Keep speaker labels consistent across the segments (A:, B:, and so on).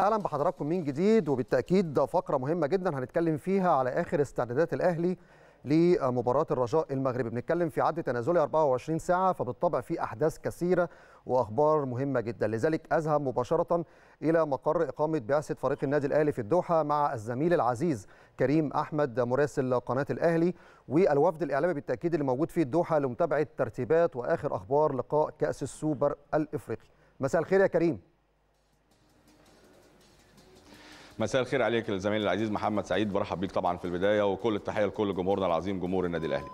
A: اهلا بحضراتكم من جديد وبالتاكيد فقره مهمه جدا هنتكلم فيها على اخر استعدادات الاهلي لمباراه الرجاء المغربي بنتكلم في عد تنازلي 24 ساعه فبالطبع في احداث كثيره واخبار مهمه جدا لذلك اذهب مباشره الى مقر اقامه بعثه فريق النادي الاهلي في الدوحه مع الزميل العزيز كريم احمد مراسل قناه الاهلي والوفد الاعلامي بالتاكيد اللي موجود في الدوحه لمتابعه ترتيبات واخر اخبار لقاء كاس السوبر الافريقي مساء الخير يا كريم
B: مساء الخير عليك الزميل العزيز محمد سعيد برحب بيك طبعا في البدايه وكل التحيه لكل جمهورنا العظيم جمهور النادي الاهلي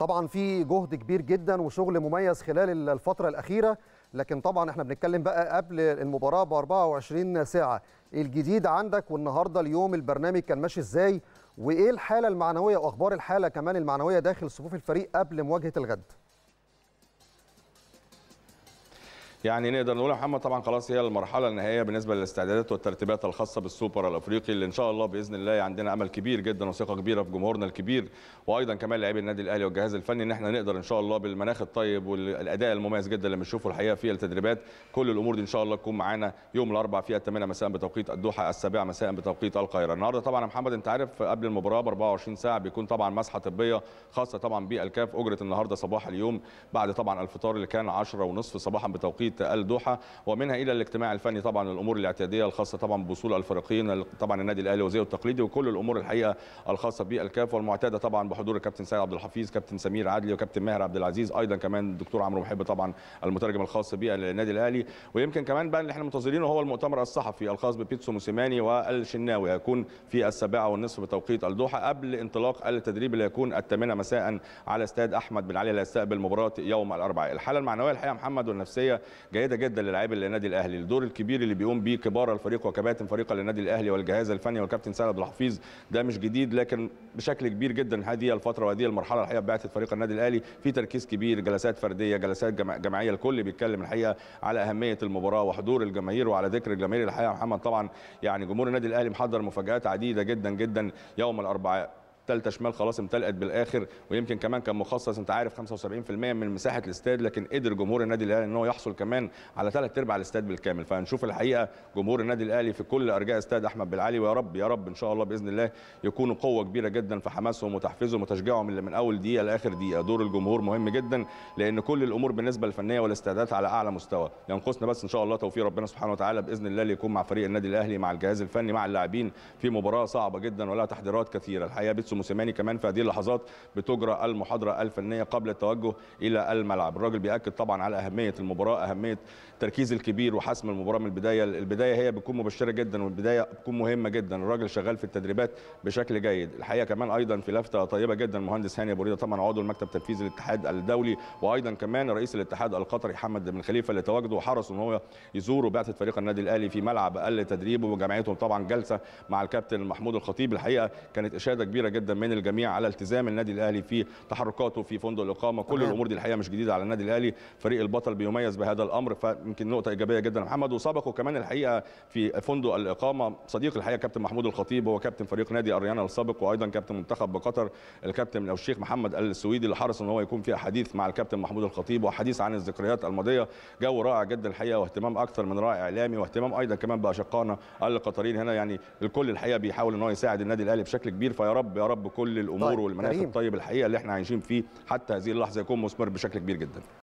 A: طبعا في جهد كبير جدا وشغل مميز خلال الفتره الاخيره لكن طبعا احنا بنتكلم بقى قبل المباراه ب 24 ساعه الجديد عندك والنهارده اليوم البرنامج كان ماشي ازاي وايه الحاله المعنويه واخبار الحاله كمان المعنويه داخل صفوف الفريق قبل مواجهه الغد
B: يعني نقدر نقول يا محمد طبعا خلاص هي المرحله النهائيه بالنسبه للاستعدادات والترتيبات الخاصه بالسوبر الافريقي اللي ان شاء الله باذن الله عندنا امل كبير جدا وثقه كبيره في جمهورنا الكبير وايضا كمان لاعبي النادي الاهلي والجهاز الفني ان احنا نقدر ان شاء الله بالمناخ الطيب والاداء المميز جدا اللي بنشوفه الحقيقه في التدريبات كل الامور دي ان شاء الله تكون معانا يوم الاربعاء في الثامنه مساء بتوقيت الدوحه السابعه مساء بتوقيت القاهره النهارده طبعا يا محمد انت عارف قبل المباراه ب 24 ساعه بيكون طبعا مسحه طبيه خاصه طبعا بالكاف اجرت النهارده صباح اليوم بعد طبعا الفطار اللي كان 10 ونصف صباحا بتوقيت الدوحه ومنها الى الاجتماع الفني طبعا الامور الاعتياديه الخاصه طبعا بوصول الفريقين طبعا النادي الاهلي وزي التقليدي وكل الامور الحقيقه الخاصه بالكاف والمعتاده طبعا بحضور الكابتن سيد عبد الحفيظ كابتن سمير عدلي وكابتن ماهر عبد العزيز ايضا كمان الدكتور عمرو محب طبعا المترجم الخاص بالنادي الاهلي ويمكن كمان بقى اللي احنا منتظرينه هو المؤتمر الصحفي الخاص ببيتسو موسيماني والشناوي هيكون في السابعه والنصف بتوقيت الدوحه قبل انطلاق التدريب اللي هيكون الثامنه مساء على استاد احمد بن علي اللي هيستقبل مباراه يوم الاربعاء الحاله المعنويه الحقيقه محمد والنفسيه جيده جدا للاعيبه اللي النادي الاهلي الدور الكبير اللي بيقوم بيه كبار الفريق وكباتن فريق النادي الاهلي والجهاز الفني والكابتن سعد عبد الحفيظ ده مش جديد لكن بشكل كبير جدا هذه الفتره وهذه المرحله الحقيقه بعثت فريق النادي الاهلي في تركيز كبير جلسات فرديه جلسات جماعيه الكل بيتكلم الحقيقه على اهميه المباراه وحضور الجماهير وعلى ذكر الجماهير الحقيقه محمد طبعا يعني جمهور النادي الاهلي محضر مفاجات عديده جدا جدا يوم الاربعاء ثالثه شمال خلاص امتلأت بالاخر ويمكن كمان كان مخصص انت عارف 75% من مساحه الاستاد لكن قدر جمهور النادي الاهلي ان هو يحصل كمان على ثلاث ارباع الاستاد بالكامل فهنشوف الحقيقه جمهور النادي الاهلي في كل ارجاء استاد احمد بالعلي ويا رب يا رب ان شاء الله باذن الله يكونوا قوه كبيره جدا في حماسهم وتحفيزهم وتشجيعهم اللي من اول دقيقه لاخر دقيقه دور الجمهور مهم جدا لان كل الامور بالنسبه للفنيه والاستعدادات على اعلى مستوى ينقصنا بس ان شاء الله توفيق ربنا سبحانه وتعالى باذن الله ليكون مع فريق النادي الاهلي مع الجهاز الفني مع اللاعبين في مباراه صعبه جدا ولا تحضيرات كثيره الحقيقه موسيماني كمان في هذه اللحظات بتجرى المحاضره الفنيه قبل التوجه الى الملعب الراجل بياكد طبعا على اهميه المباراه اهميه التركيز الكبير وحسم المباراه من البدايه البدايه هي بتكون مبشره جدا والبدايه بتكون مهمه جدا الراجل شغال في التدريبات بشكل جيد الحقيقه كمان ايضا في لفته طيبه جدا المهندس هاني بريده طبعا عضو المكتب التنفيذي للاتحاد الدولي وايضا كمان رئيس الاتحاد القطري حمد بن خليفه اللي تواجده وحرص ان هو يزور بعثه فريق النادي الاهلي في ملعب التدريب وجمعيتهم طبعا جلسه مع الكابتن محمود الخطيب الحقيقه كانت اشاده كبيره جدا جدا من الجميع على التزام النادي الاهلي في تحركاته في فندق الاقامه كل أه. الامور دي الحقيقه مش جديده على النادي الاهلي فريق البطل بيميز بهذا الامر فيمكن نقطه ايجابيه جدا محمد وسبقه كمان الحقيقه في فندق الاقامه صديق الحقيقه كابتن محمود الخطيب هو كابتن فريق نادي الريان السابق وايضا كابتن منتخب بقطر الكابتن او الشيخ محمد السويدي اللي حرص ان هو يكون في حديث مع الكابتن محمود الخطيب وحديث عن الذكريات الماضيه جو رائع جدا الحقيقه واهتمام اكثر من رائع اعلامي واهتمام ايضا كمان باشقائنا القطريين هنا يعني الكل الحقيقه بيحاول ان هو يساعد النادي الاهلي بشكل كبير فيا رب يا رب رب كل الامور طيب والمناخ الطيب الحقيقه اللي احنا عايشين فيه حتى هذه اللحظه يكون مثمر بشكل كبير جدا